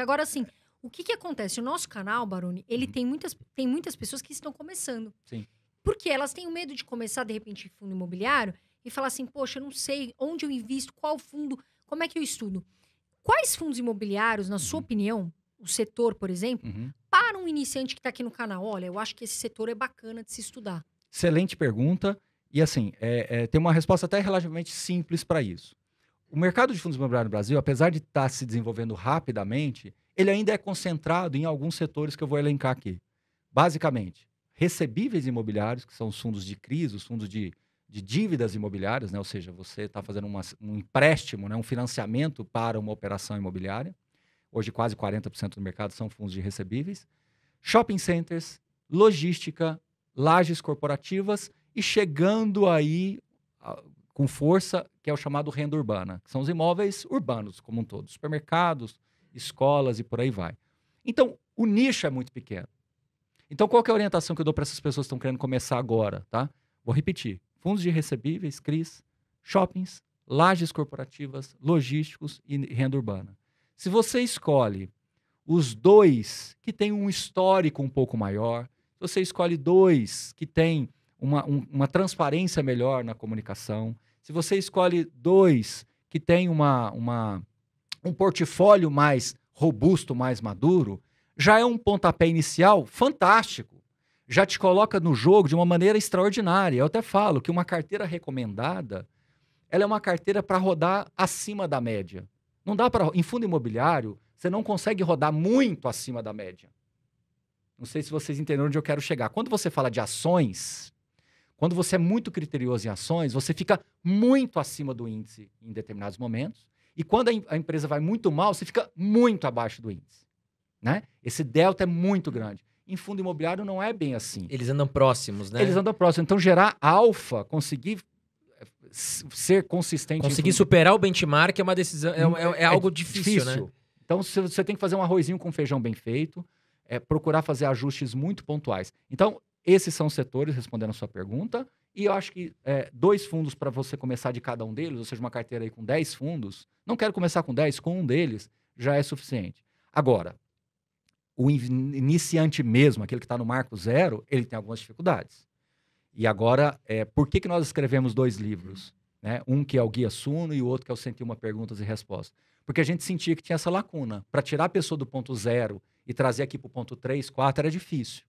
Agora, assim, o que, que acontece? O nosso canal, Baroni, ele uhum. tem, muitas, tem muitas pessoas que estão começando. Sim. Porque elas têm o medo de começar, de repente, em fundo imobiliário e falar assim, poxa, eu não sei onde eu invisto, qual fundo, como é que eu estudo. Quais fundos imobiliários, na uhum. sua opinião, o setor, por exemplo, uhum. para um iniciante que está aqui no canal? Olha, eu acho que esse setor é bacana de se estudar. Excelente pergunta. E assim, é, é, tem uma resposta até relativamente simples para isso o mercado de fundos imobiliários no Brasil, apesar de estar tá se desenvolvendo rapidamente, ele ainda é concentrado em alguns setores que eu vou elencar aqui. Basicamente, recebíveis imobiliários, que são os fundos de crise, os fundos de, de dívidas imobiliárias, né? ou seja, você está fazendo uma, um empréstimo, né? um financiamento para uma operação imobiliária. Hoje, quase 40% do mercado são fundos de recebíveis. Shopping centers, logística, lajes corporativas e chegando aí com força, que é o chamado renda urbana, que são os imóveis urbanos como um todo, supermercados, escolas e por aí vai. Então, o nicho é muito pequeno. Então, qual é a orientação que eu dou para essas pessoas que estão querendo começar agora, tá? Vou repetir. Fundos de recebíveis, CRIs, shoppings, lajes corporativas, logísticos e renda urbana. Se você escolhe os dois que têm um histórico um pouco maior, você escolhe dois que têm uma, um, uma transparência melhor na comunicação, se você escolhe dois que têm uma, uma, um portfólio mais robusto, mais maduro, já é um pontapé inicial fantástico. Já te coloca no jogo de uma maneira extraordinária. Eu até falo que uma carteira recomendada ela é uma carteira para rodar acima da média. Não dá para. Em fundo imobiliário, você não consegue rodar muito acima da média. Não sei se vocês entenderam onde eu quero chegar. Quando você fala de ações, quando você é muito criterioso em ações, você fica muito acima do índice em determinados momentos. E quando a, a empresa vai muito mal, você fica muito abaixo do índice. Né? Esse delta é muito grande. Em fundo imobiliário não é bem assim. Eles andam próximos, né? Eles andam próximos. Então, gerar alfa, conseguir eh, ser consistente. Conseguir superar o benchmark é uma decisão, é, é, é, é algo é difícil, difícil, né? Então, você tem que fazer um arrozinho com feijão bem feito, é, procurar fazer ajustes muito pontuais. Então, esses são os setores, respondendo a sua pergunta. E eu acho que é, dois fundos para você começar de cada um deles, ou seja, uma carteira aí com 10 fundos, não quero começar com 10, com um deles já é suficiente. Agora, o iniciante mesmo, aquele que está no marco zero, ele tem algumas dificuldades. E agora, é, por que, que nós escrevemos dois livros? Né? Um que é o Guia Suno e o outro que é o 101 Perguntas e Respostas. Porque a gente sentia que tinha essa lacuna. Para tirar a pessoa do ponto zero e trazer aqui para o ponto 3, 4 era difícil.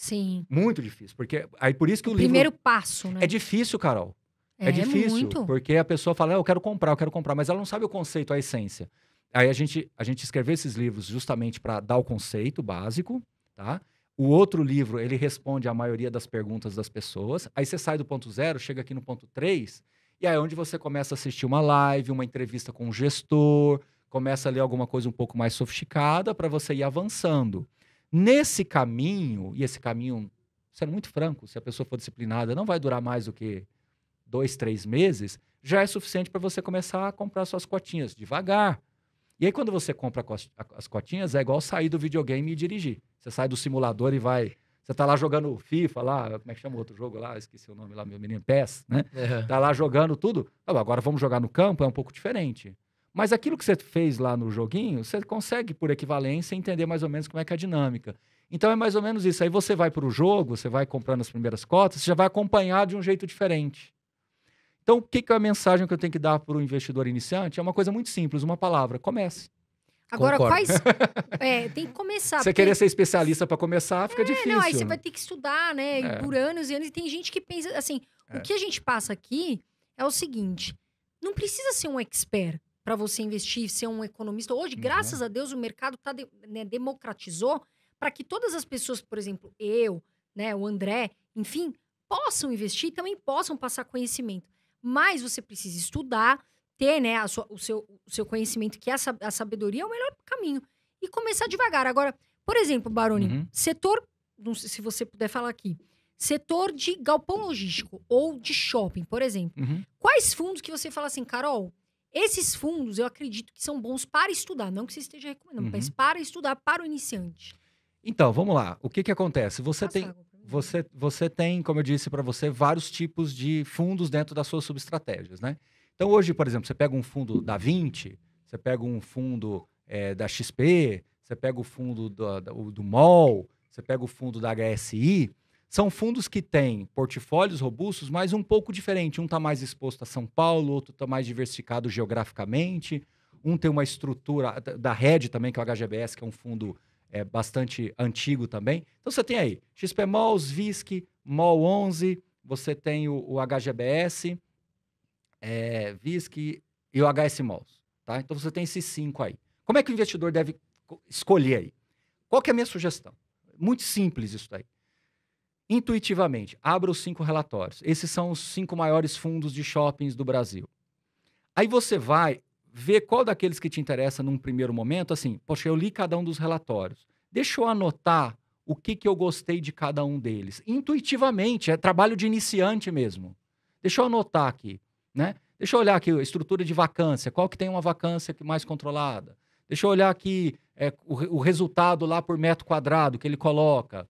Sim. Muito difícil, porque aí por isso que o, o livro... primeiro passo, né? É difícil, Carol. É, é difícil, muito. porque a pessoa fala, ah, eu quero comprar, eu quero comprar, mas ela não sabe o conceito, a essência. Aí a gente, a gente escreveu esses livros justamente para dar o conceito básico, tá? O outro livro, ele responde a maioria das perguntas das pessoas. Aí você sai do ponto zero, chega aqui no ponto três, e aí é onde você começa a assistir uma live, uma entrevista com um gestor, começa a ler alguma coisa um pouco mais sofisticada para você ir avançando. Nesse caminho, e esse caminho, sendo muito franco, se a pessoa for disciplinada, não vai durar mais do que dois, três meses, já é suficiente para você começar a comprar suas cotinhas devagar. E aí, quando você compra as cotinhas, é igual sair do videogame e dirigir. Você sai do simulador e vai. Você tá lá jogando FIFA lá, como é que chama o outro jogo lá? Esqueci o nome lá, meu menino, PES, né? Uhum. Tá lá jogando tudo. Agora vamos jogar no campo, é um pouco diferente. Mas aquilo que você fez lá no joguinho, você consegue, por equivalência, entender mais ou menos como é que é a dinâmica. Então é mais ou menos isso. Aí você vai para o jogo, você vai comprando as primeiras cotas, você já vai acompanhar de um jeito diferente. Então, o que, que é a mensagem que eu tenho que dar para o investidor iniciante? É uma coisa muito simples, uma palavra: comece. Agora, Concordo. quais. É, tem que começar. Você porque... querer ser especialista para começar, fica é, difícil. Não, aí você vai né? ter que estudar, né? É. Por anos e anos. E tem gente que pensa assim: o é. que a gente passa aqui é o seguinte: não precisa ser um expert para você investir, ser um economista. Hoje, uhum. graças a Deus, o mercado tá de, né, democratizou para que todas as pessoas, por exemplo, eu, né, o André, enfim, possam investir e também possam passar conhecimento. Mas você precisa estudar, ter né, sua, o, seu, o seu conhecimento, que é a sabedoria é o melhor caminho. E começar devagar. Agora, por exemplo, Baroni, uhum. setor, não sei se você puder falar aqui, setor de galpão logístico ou de shopping, por exemplo. Uhum. Quais fundos que você fala assim, Carol, esses fundos, eu acredito que são bons para estudar, não que você esteja recomendando, uhum. mas para estudar para o iniciante. Então, vamos lá. O que que acontece? Você Passa tem você você tem, como eu disse para você, vários tipos de fundos dentro das suas subestratégias, né? Então, hoje, por exemplo, você pega um fundo da 20, você pega um fundo é, da XP, você pega o fundo do, do, do MOL, você pega o fundo da HSI, são fundos que têm portfólios robustos, mas um pouco diferente. Um está mais exposto a São Paulo, outro está mais diversificado geograficamente. Um tem uma estrutura da rede também, que é o HGBS, que é um fundo é, bastante antigo também. Então você tem aí XPMOLs, VISC, MOL11, você tem o, o HGBS, é, VISC e o HSMOLs. Tá? Então você tem esses cinco aí. Como é que o investidor deve escolher aí? Qual que é a minha sugestão? Muito simples isso daí. Intuitivamente, abra os cinco relatórios. Esses são os cinco maiores fundos de shoppings do Brasil. Aí você vai ver qual daqueles que te interessa num primeiro momento, assim, poxa, eu li cada um dos relatórios. Deixa eu anotar o que, que eu gostei de cada um deles. Intuitivamente, é trabalho de iniciante mesmo. Deixa eu anotar aqui, né? Deixa eu olhar aqui a estrutura de vacância, qual que tem uma vacância mais controlada. Deixa eu olhar aqui é, o, o resultado lá por metro quadrado que ele coloca.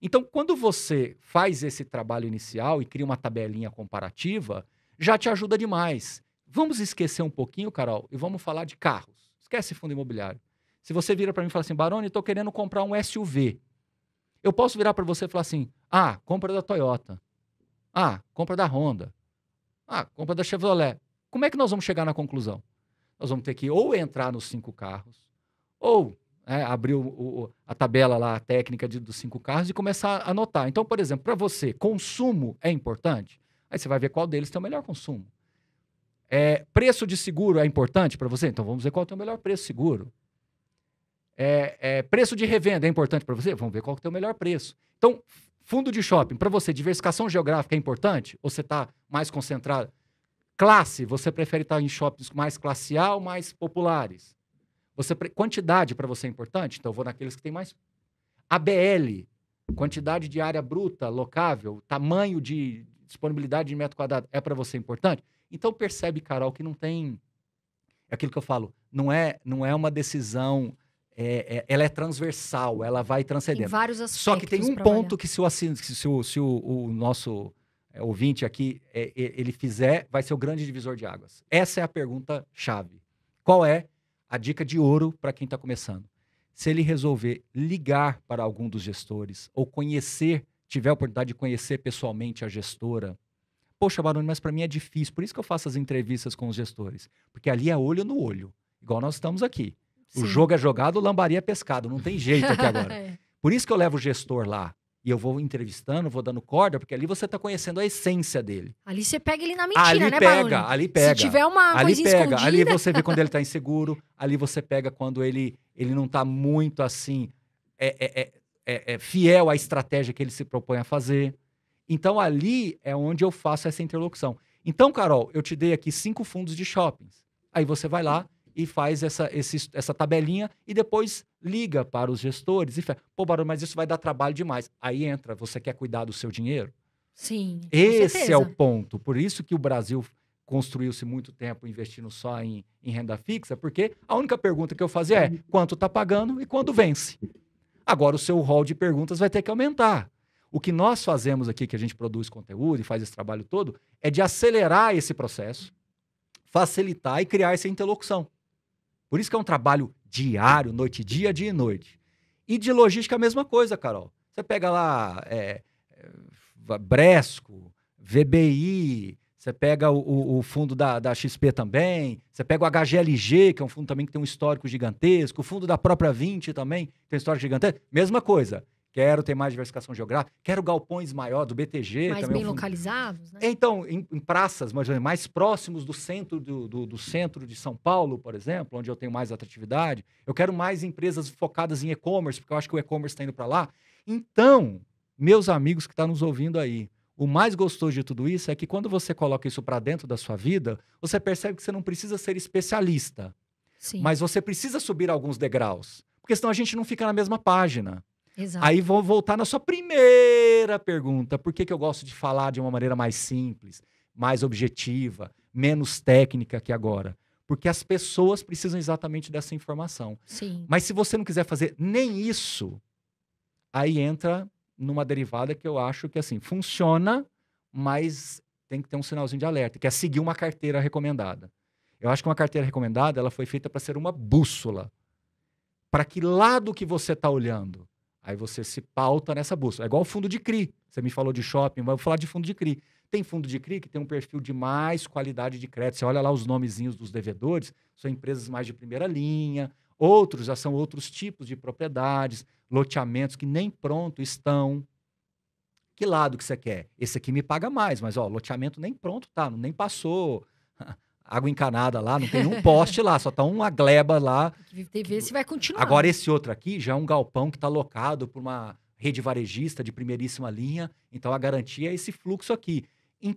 Então, quando você faz esse trabalho inicial e cria uma tabelinha comparativa, já te ajuda demais. Vamos esquecer um pouquinho, Carol, e vamos falar de carros. Esquece fundo imobiliário. Se você vira para mim e fala assim, Barone, estou querendo comprar um SUV. Eu posso virar para você e falar assim, ah, compra da Toyota. Ah, compra da Honda. Ah, compra da Chevrolet. Como é que nós vamos chegar na conclusão? Nós vamos ter que ou entrar nos cinco carros, ou né, abrir o, o, a tabela lá, a técnica de, dos cinco carros e começar a anotar. Então, por exemplo, para você, consumo é importante? Aí você vai ver qual deles tem o melhor consumo. É, preço de seguro é importante para você? Então vamos ver qual tem o melhor preço seguro. É, é, preço de revenda é importante para você? Vamos ver qual tem o melhor preço. Então, fundo de shopping, para você, diversificação geográfica é importante? Ou você está mais concentrado? Classe, você prefere estar tá em shoppings mais classe A ou mais populares? Você, quantidade para você é importante? Então eu vou naqueles que tem mais. ABL, quantidade de área bruta, locável, tamanho de disponibilidade de metro quadrado, é para você importante? Então percebe, Carol, que não tem. É aquilo que eu falo, não é, não é uma decisão. É, é, ela é transversal, ela vai transcendendo. Tem vários aspectos Só que tem um ponto olhar. que se, o, se, o, se o, o nosso é, ouvinte aqui é, é, ele fizer, vai ser o grande divisor de águas. Essa é a pergunta chave. Qual é a dica de ouro para quem está começando. Se ele resolver ligar para algum dos gestores ou conhecer, tiver a oportunidade de conhecer pessoalmente a gestora, poxa, Baroni, mas para mim é difícil. Por isso que eu faço as entrevistas com os gestores. Porque ali é olho no olho, igual nós estamos aqui. Sim. O jogo é jogado, o lambaria é pescado. Não tem jeito aqui agora. É. Por isso que eu levo o gestor lá. E eu vou entrevistando, vou dando corda, porque ali você está conhecendo a essência dele. Ali você pega ele na mentira, ali né, pega, Ali pega, Se tiver uma ali coisa pega, escondida... Ali você vê quando ele está inseguro, ali você pega quando ele, ele não está muito assim, é é, é, é, é, fiel à estratégia que ele se propõe a fazer. Então ali é onde eu faço essa interlocução. Então, Carol, eu te dei aqui cinco fundos de shoppings. Aí você vai lá e faz essa, esse, essa tabelinha e depois liga para os gestores e fala, pô, Barulho, mas isso vai dar trabalho demais. Aí entra, você quer cuidar do seu dinheiro? Sim. Esse é o ponto. Por isso que o Brasil construiu-se muito tempo investindo só em, em, renda fixa, porque a única pergunta que eu fazia é uhum. quanto está pagando e quando vence. Agora o seu rol de perguntas vai ter que aumentar. O que nós fazemos aqui, que a gente produz conteúdo e faz esse trabalho todo, é de acelerar esse processo, facilitar e criar essa interlocução. Por isso que é um trabalho diário, noite, dia, dia e noite. E de logística a mesma coisa, Carol. Você pega lá é, é Bresco, VBI, você pega o, o fundo da, da, XP também, você pega o HGLG, que é um fundo também que tem um histórico gigantesco, o fundo da própria 20 também, que tem um histórico gigantesco, mesma coisa quero ter mais diversificação geográfica, quero galpões maior do BTG. Mais bem localizados, né? Então, em, em praças mais, mais próximos do centro do, do, do, centro de São Paulo, por exemplo, onde eu tenho mais atratividade. Eu quero mais empresas focadas em e-commerce, porque eu acho que o e-commerce está indo para lá. Então, meus amigos que estão tá nos ouvindo aí, o mais gostoso de tudo isso é que quando você coloca isso para dentro da sua vida, você percebe que você não precisa ser especialista. Sim. Mas você precisa subir alguns degraus. Porque senão a gente não fica na mesma página. Exato. Aí vou voltar na sua primeira pergunta. Por que, que eu gosto de falar de uma maneira mais simples, mais objetiva, menos técnica que agora? Porque as pessoas precisam exatamente dessa informação. Sim. Mas se você não quiser fazer nem isso, aí entra numa derivada que eu acho que assim funciona, mas tem que ter um sinalzinho de alerta, que é seguir uma carteira recomendada. Eu acho que uma carteira recomendada ela foi feita para ser uma bússola para que lado que você está olhando. Aí você se pauta nessa busca. É igual o fundo de CRI. Você me falou de shopping, mas eu vou falar de fundo de CRI. Tem fundo de CRI que tem um perfil de mais qualidade de crédito. Você olha lá os nomezinhos dos devedores, são empresas mais de primeira linha, outros já são outros tipos de propriedades, loteamentos que nem pronto estão. Que lado que você quer? Esse aqui me paga mais, mas ó, loteamento nem pronto tá, nem passou. água encanada lá, não tem um poste lá, só tá uma gleba lá. Tem ver se vai continuar. Agora, esse outro aqui já é um galpão que está locado por uma rede varejista de primeiríssima linha, então a garantia é esse fluxo aqui. Em...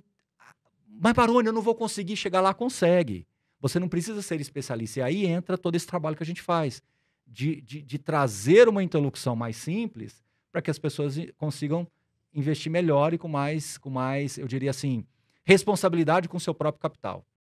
Mas, Barone, eu não vou conseguir chegar lá, consegue. Você não precisa ser especialista. E aí entra todo esse trabalho que a gente faz, de, de, de trazer uma interlocução mais simples para que as pessoas consigam investir melhor e com mais, com mais, eu diria assim, responsabilidade com seu próprio capital.